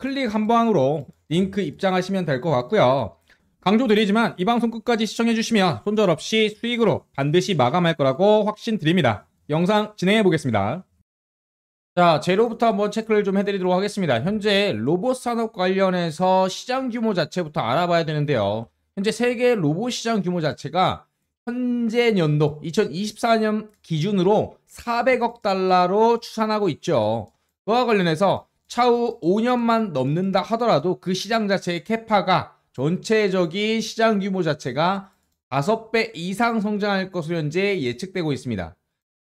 클릭 한 방으로 링크 입장하시면 될 것 같고요. 강조드리지만 이 방송 끝까지 시청해주시면 손절 없이 수익으로 반드시 마감할 거라고 확신드립니다. 영상 진행해 보겠습니다. 자, 제로부터 한번 체크를 좀 해드리도록 하겠습니다. 현재 로봇 산업 관련해서 시장 규모 자체부터 알아봐야 되는데요. 현재 세계 로봇 시장 규모 자체가 현재 연도 2024년 기준으로 400억 달러로 추산하고 있죠. 그와 관련해서 차후 5년만 넘는다 하더라도 그 시장 자체의 캐파가 전체적인 시장 규모 자체가 5배 이상 성장할 것으로 현재 예측되고 있습니다.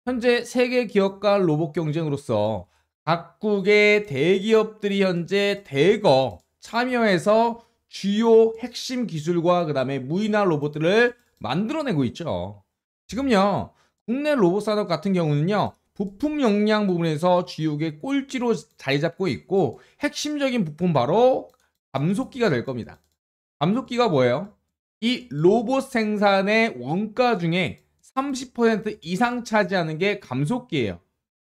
현재 세계 기업과 로봇 경쟁으로서 각국의 대기업들이 현재 대거 참여해서 주요 핵심 기술과 그 다음에 무인화 로봇들을 만들어내고 있죠. 지금요, 국내 로봇 산업 같은 경우는요, 부품 용량 부분에서 GU의 꼴찌로 자리 잡고 있고 핵심적인 부품 바로 감속기가 될 겁니다. 감속기가 뭐예요? 이 로봇 생산의 원가 중에 30% 이상 차지하는 게 감속기예요.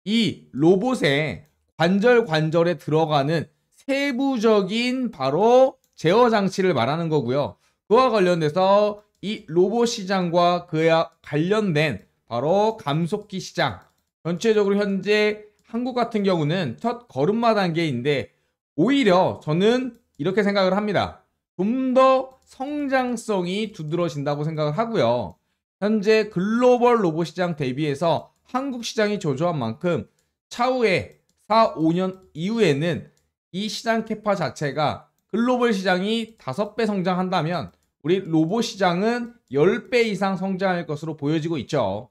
이 로봇의 관절 관절에 들어가는 세부적인 바로 제어 장치를 말하는 거고요. 그와 관련돼서 이 로봇 시장과 그에 관련된 바로 감속기 시장 전체적으로 현재 한국 같은 경우는 첫 걸음마 단계인데 오히려 저는 이렇게 생각을 합니다. 좀 더 성장성이 두드러진다고 생각을 하고요. 현재 글로벌 로봇 시장 대비해서 한국 시장이 저조한 만큼 차후에 4, 5년 이후에는 이 시장 캐파 자체가 글로벌 시장이 5배 성장한다면 우리 로봇 시장은 10배 이상 성장할 것으로 보여지고 있죠.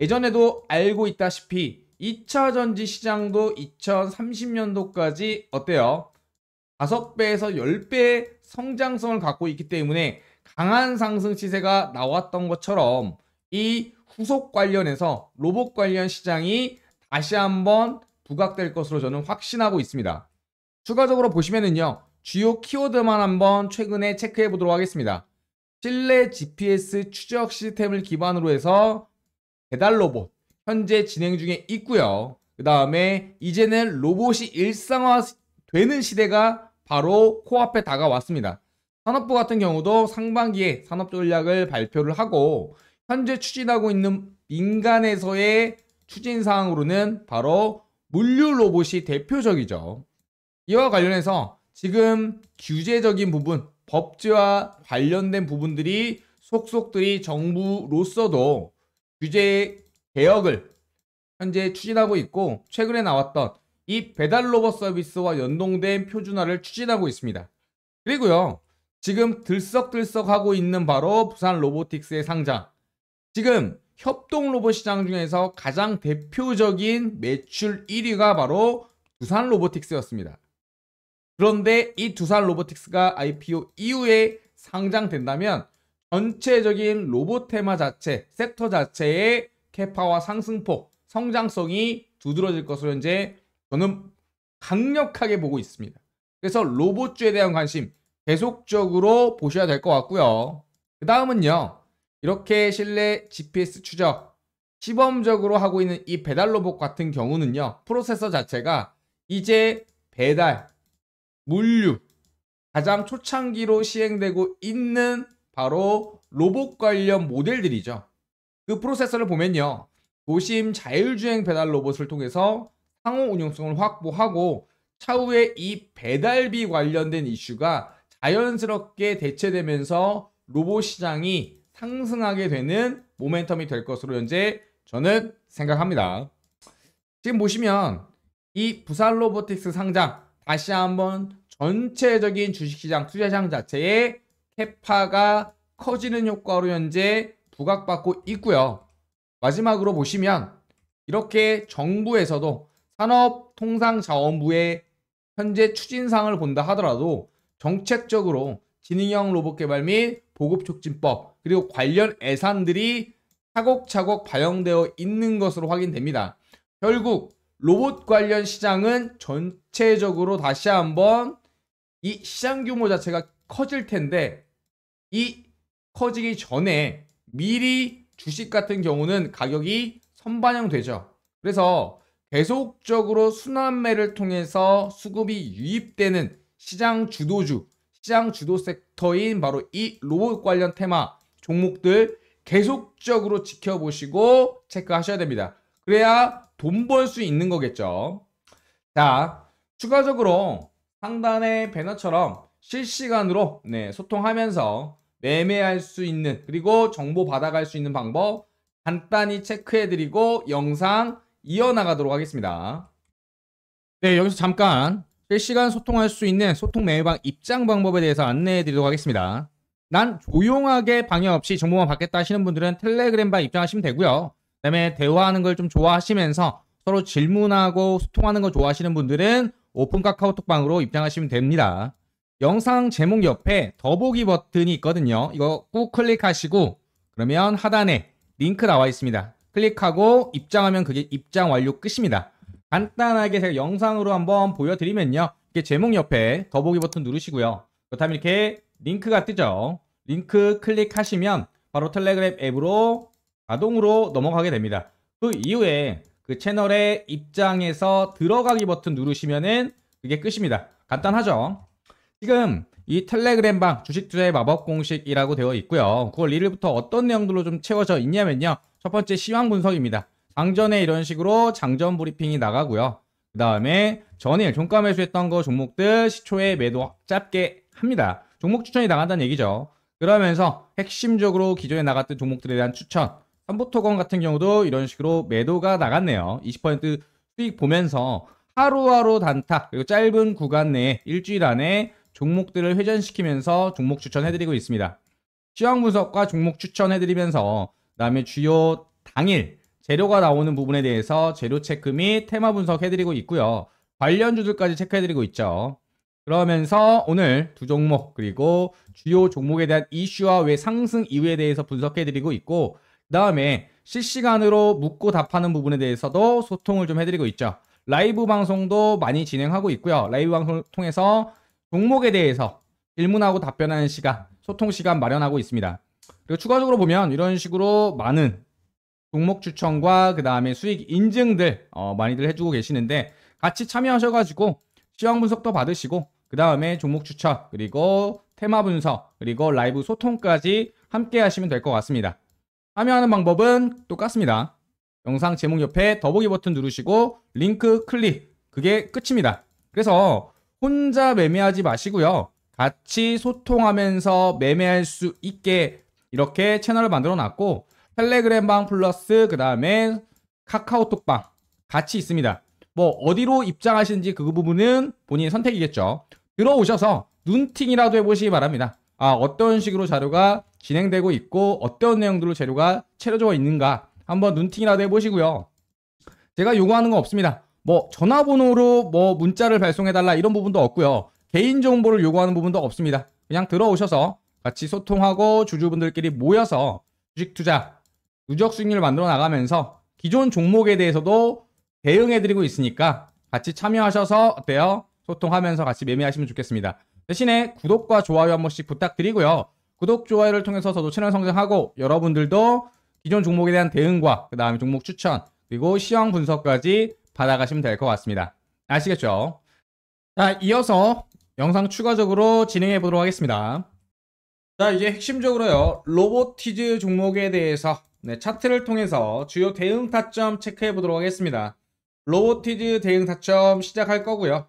예전에도 알고 있다시피 2차 전지 시장도 2030년도까지 어때요? 5배에서 10배의 성장성을 갖고 있기 때문에 강한 상승 시세가 나왔던 것처럼 이 후속 관련해서 로봇 관련 시장이 다시 한번 부각될 것으로 저는 확신하고 있습니다. 추가적으로 보시면은요. 주요 키워드만 한번 최근에 체크해 보도록 하겠습니다. 실내 GPS 추적 시스템을 기반으로 해서 배달 로봇 현재 진행 중에 있고요. 그 다음에 이제는 로봇이 일상화되는 시대가 바로 코앞에 다가왔습니다. 산업부 같은 경우도 상반기에 산업 전략을 발표를 하고 현재 추진하고 있는 민간에서의 추진 사항으로는 바로 물류 로봇이 대표적이죠. 이와 관련해서 지금 규제적인 부분, 법제와 관련된 부분들이 속속들이 정부로서도 규제 개혁을 현재 추진하고 있고 최근에 나왔던 이 배달 로봇 서비스와 연동된 표준화를 추진하고 있습니다. 그리고요. 지금 들썩들썩 하고 있는 바로 부산 로보틱스의 상장. 지금 협동 로봇 시장 중에서 가장 대표적인 매출 1위가 바로 두산 로보틱스였습니다. 그런데 이 두산 로보틱스가 IPO 이후에 상장된다면 전체적인 로봇 테마 자체, 섹터 자체의 캐파와 상승폭, 성장성이 두드러질 것으로 현재 저는 강력하게 보고 있습니다. 그래서 로봇주에 대한 관심 계속적으로 보셔야 될 것 같고요. 그 다음은요. 이렇게 실내 GPS 추적, 시범적으로 하고 있는 이 배달 로봇 같은 경우는요. 프로세서 자체가 이제 배달, 물류, 가장 초창기로 시행되고 있는 바로 로봇 관련 모델들이죠. 그 프로세서를 보면요. 도심 자율주행 배달 로봇을 통해서 상호 운용성을 확보하고 차후에 이 배달비 관련된 이슈가 자연스럽게 대체되면서 로봇 시장이 상승하게 되는 모멘텀이 될 것으로 현재 저는 생각합니다. 지금 보시면 이 부산 로보틱스 상장 다시 한번 전체적인 주식시장 투자장 자체에 해파가 커지는 효과로 현재 부각받고 있고요. 마지막으로 보시면 이렇게 정부에서도 산업통상자원부의 현재 추진상을 본다 하더라도 정책적으로 지능형 로봇 개발 및 보급 촉진법 그리고 관련 예산들이 차곡차곡 반영되어 있는 것으로 확인됩니다. 결국 로봇 관련 시장은 전체적으로 다시 한번 이 시장 규모 자체가 커질 텐데 이 커지기 전에 미리 주식 같은 경우는 가격이 선반영되죠. 그래서 계속적으로 순환매를 통해서 수급이 유입되는 시장 주도주, 시장 주도 섹터인 바로 이 로봇 관련 테마 종목들 계속적으로 지켜보시고 체크하셔야 됩니다. 그래야 돈 벌 수 있는 거겠죠. 자, 추가적으로 상단의 배너처럼 실시간으로 네, 소통하면서 매매할 수 있는 그리고 정보 받아갈 수 있는 방법 간단히 체크해드리고 영상 이어나가도록 하겠습니다. 네 여기서 잠깐 실시간 소통할 수 있는 소통 매매방 입장 방법에 대해서 안내해드리도록 하겠습니다. 난 조용하게 방해 없이 정보만 받겠다 하시는 분들은 텔레그램방 입장하시면 되고요. 그다음에 대화하는 걸 좀 좋아하시면서 서로 질문하고 소통하는 걸 좋아하시는 분들은 오픈 카카오톡방으로 입장하시면 됩니다. 영상 제목 옆에 더보기 버튼이 있거든요. 이거 꾹 클릭하시고 그러면 하단에 링크 나와 있습니다. 클릭하고 입장하면 그게 입장 완료 끝입니다. 간단하게 제가 영상으로 한번 보여드리면요. 이게 제목 옆에 더보기 버튼 누르시고요. 그렇다면 이렇게 링크가 뜨죠. 링크 클릭하시면 바로 텔레그램 앱으로 자동으로 넘어가게 됩니다. 그 이후에 그 채널의 입장에서 들어가기 버튼 누르시면은 그게 끝입니다. 간단하죠? 지금 이 텔레그램 방 주식 투자의 마법 공식이라고 되어 있고요. 9월 1일부터 어떤 내용들로 좀 채워져 있냐면요. 첫 번째 시황 분석입니다. 장전에 이런 식으로 장전 브리핑이 나가고요. 그 다음에 전일 종가 매수했던 거 종목들 시초에 매도 짧게 합니다. 종목 추천이 나간다는 얘기죠. 그러면서 핵심적으로 기존에 나갔던 종목들에 대한 추천. 삼보토건 같은 경우도 이런 식으로 매도가 나갔네요. 20% 수익 보면서 하루하루 단타 그리고 짧은 구간 내에 일주일 안에 종목들을 회전시키면서 종목 추천해드리고 있습니다. 시황 분석과 종목 추천해드리면서 그다음에 주요 당일 재료가 나오는 부분에 대해서 재료 체크 및 테마 분석해드리고 있고요. 관련주들까지 체크해드리고 있죠. 그러면서 오늘 두 종목 그리고 주요 종목에 대한 이슈와 왜 상승 이유에 대해서 분석해드리고 있고 그 다음에 실시간으로 묻고 답하는 부분에 대해서도 소통을 좀 해드리고 있죠. 라이브 방송도 많이 진행하고 있고요. 라이브 방송을 통해서 종목에 대해서 질문하고 답변하는 시간, 소통 시간 마련하고 있습니다. 그리고 추가적으로 보면 이런 식으로 많은 종목 추천과 그 다음에 수익 인증들 어, 많이들 해주고 계시는데 같이 참여하셔가지고 시황 분석도 받으시고 그 다음에 종목 추천 그리고 테마 분석 그리고 라이브 소통까지 함께 하시면 될 것 같습니다. 참여하는 방법은 똑같습니다. 영상 제목 옆에 더보기 버튼 누르시고 링크 클릭 그게 끝입니다. 그래서 혼자 매매하지 마시고요. 같이 소통하면서 매매할 수 있게 이렇게 채널을 만들어 놨고 텔레그램방 플러스 그 다음에 카카오톡방 같이 있습니다. 뭐 어디로 입장하시는지 그 부분은 본인의 선택이겠죠. 들어오셔서 눈팅이라도 해보시기 바랍니다. 아 어떤 식으로 자료가 진행되고 있고 어떤 내용들로 재료가 채려져 있는가 한번 눈팅이라도 해보시고요. 제가 요구하는 건 없습니다. 뭐 전화번호로 뭐 문자를 발송해달라 이런 부분도 없고요. 개인정보를 요구하는 부분도 없습니다. 그냥 들어오셔서 같이 소통하고 주주분들끼리 모여서 주식 투자, 누적 수익률 만들어 나가면서 기존 종목에 대해서도 대응해드리고 있으니까 같이 참여하셔서 어때요? 소통하면서 같이 매매하시면 좋겠습니다. 대신에 구독과 좋아요 한 번씩 부탁드리고요. 구독, 좋아요를 통해서 저도 채널 성장하고 여러분들도 기존 종목에 대한 대응과 그 다음에 종목 추천 그리고 시황 분석까지 받아가시면 될 것 같습니다. 아시겠죠? 자, 이어서 영상 추가적으로 진행해 보도록 하겠습니다. 자, 이제 핵심적으로요. 로보티즈 종목에 대해서 네, 차트를 통해서 주요 대응 타점 체크해 보도록 하겠습니다. 로보티즈 대응 타점 시작할 거고요.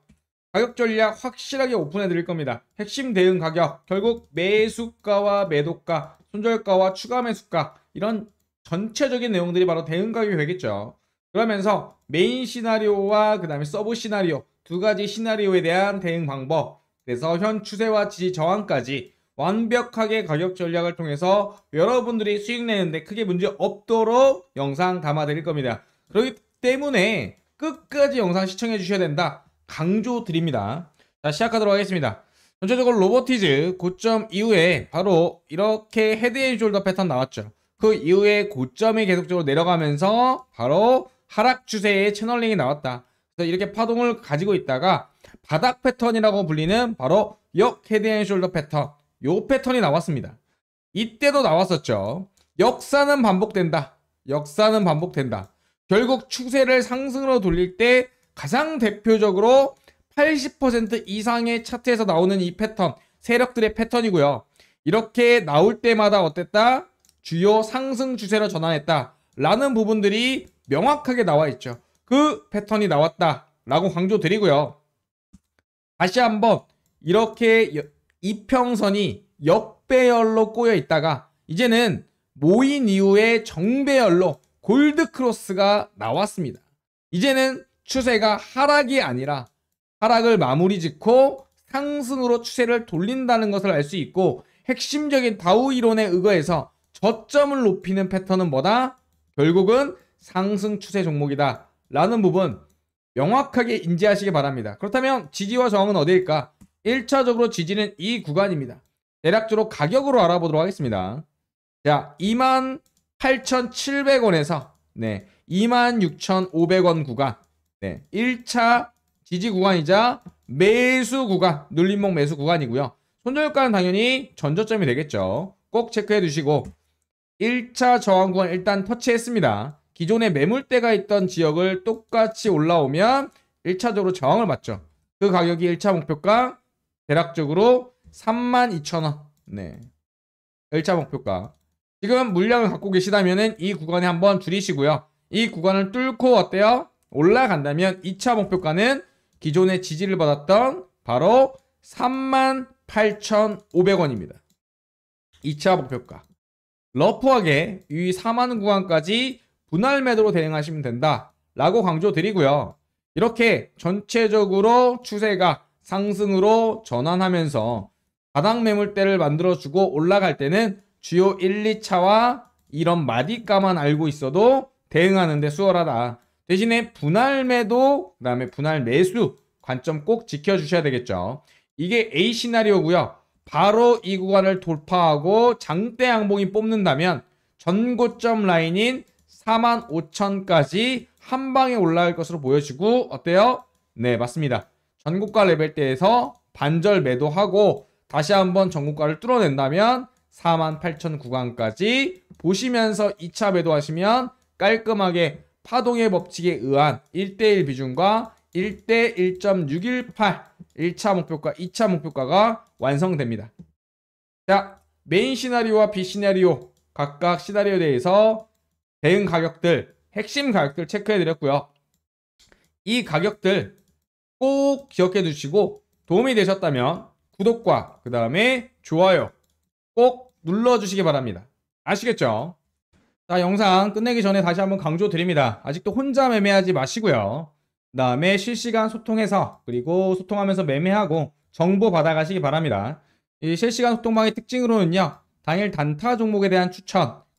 가격 전략 확실하게 오픈해 드릴 겁니다. 핵심 대응 가격, 결국 매수가와 매도가, 손절가와 추가 매수가 이런 전체적인 내용들이 바로 대응 가격이 되겠죠. 그러면서 메인 시나리오와 그 다음에 서브 시나리오 두 가지 시나리오에 대한 대응 방법 그래서 현 추세와 지지 저항까지 완벽하게 가격 전략을 통해서 여러분들이 수익 내는데 크게 문제 없도록 영상 담아드릴 겁니다. 그렇기 때문에 끝까지 영상 시청해 주셔야 된다. 강조 드립니다. 자 시작하도록 하겠습니다. 전체적으로 로버티즈 고점 이후에 바로 이렇게 헤드앤 숄더 패턴 나왔죠. 그 이후에 고점이 계속적으로 내려가면서 바로 하락 추세의 채널링이 나왔다. 그래서 이렇게 파동을 가지고 있다가 바닥 패턴이라고 불리는 바로 역 헤드앤숄더 패턴 요 패턴이 나왔습니다. 이때도 나왔었죠. 역사는 반복된다. 역사는 반복된다. 결국 추세를 상승으로 돌릴 때 가장 대표적으로 80% 이상의 차트에서 나오는 이 패턴, 세력들의 패턴이고요. 이렇게 나올 때마다 어땠다? 주요 상승 추세로 전환했다. 라는 부분들이 명확하게 나와 있죠. 그 패턴이 나왔다라고 강조드리고요. 다시 한번 이렇게 이평선이 역배열로 꼬여 있다가 이제는 모인 이후에 정배열로 골드 크로스가 나왔습니다. 이제는 추세가 하락이 아니라 하락을 마무리 짓고 상승으로 추세를 돌린다는 것을 알 수 있고 핵심적인 다우 이론에 의거해서 저점을 높이는 패턴은 뭐다? 결국은 상승 추세 종목이다. 라는 부분 명확하게 인지하시기 바랍니다. 그렇다면 지지와 저항은 어디일까? 1차적으로 지지는 이 구간입니다. 대략적으로 가격으로 알아보도록 하겠습니다. 자, 28,700원에서 네, 26,500원 구간. 네, 1차 지지 구간이자 매수 구간, 눌림목 매수 구간이고요. 손절가는 당연히 전저점이 되겠죠. 꼭 체크해 두시고 1차 저항 구간 일단 터치했습니다. 기존에 매물대가 있던 지역을 똑같이 올라오면 1차적으로 저항을 맞죠. 그 가격이 1차 목표가 대략적으로 32,000원. 네. 1차 목표가. 지금 물량을 갖고 계시다면 이 구간에 한번 줄이시고요. 이 구간을 뚫고 어때요? 올라간다면 2차 목표가는 기존에 지지를 받았던 바로 38,500원입니다. 2차 목표가. 러프하게 위 4만 구간까지 분할 매도로 대응하시면 된다. 라고 강조드리고요. 이렇게 전체적으로 추세가 상승으로 전환하면서 바닥 매물대를 만들어주고 올라갈 때는 주요 1, 2차와 이런 마디가만 알고 있어도 대응하는데 수월하다. 대신에 분할 매도, 그 다음에 분할 매수 관점 꼭 지켜주셔야 되겠죠. 이게 A 시나리오고요. 바로 이 구간을 돌파하고 장대 양봉이 뽑는다면 전고점 라인인 4만 5천까지 한 방에 올라갈 것으로 보여지고 어때요? 네 맞습니다. 전국가 레벨대에서 반절 매도하고 다시 한번 전국가를 뚫어낸다면 4만 8천 구간까지 보시면서 2차 매도하시면 깔끔하게 파동의 법칙에 의한 1대1 비중과 1대 1.618 1차 목표가 2차 목표가가 완성됩니다. 자, 메인 시나리오와 B 시나리오 각각 시나리오에 대해서 대응 가격들, 핵심 가격들 체크해드렸고요. 이 가격들 꼭 기억해 두시고 도움이 되셨다면 구독과 그 다음에 좋아요 꼭 눌러주시기 바랍니다. 아시겠죠? 자 영상 끝내기 전에 다시 한번 강조드립니다. 아직도 혼자 매매하지 마시고요. 그 다음에 실시간 소통해서 그리고 소통하면서 매매하고 정보 받아가시기 바랍니다. 이 실시간 소통방의 특징으로는요. 당일 단타 종목에 대한 추천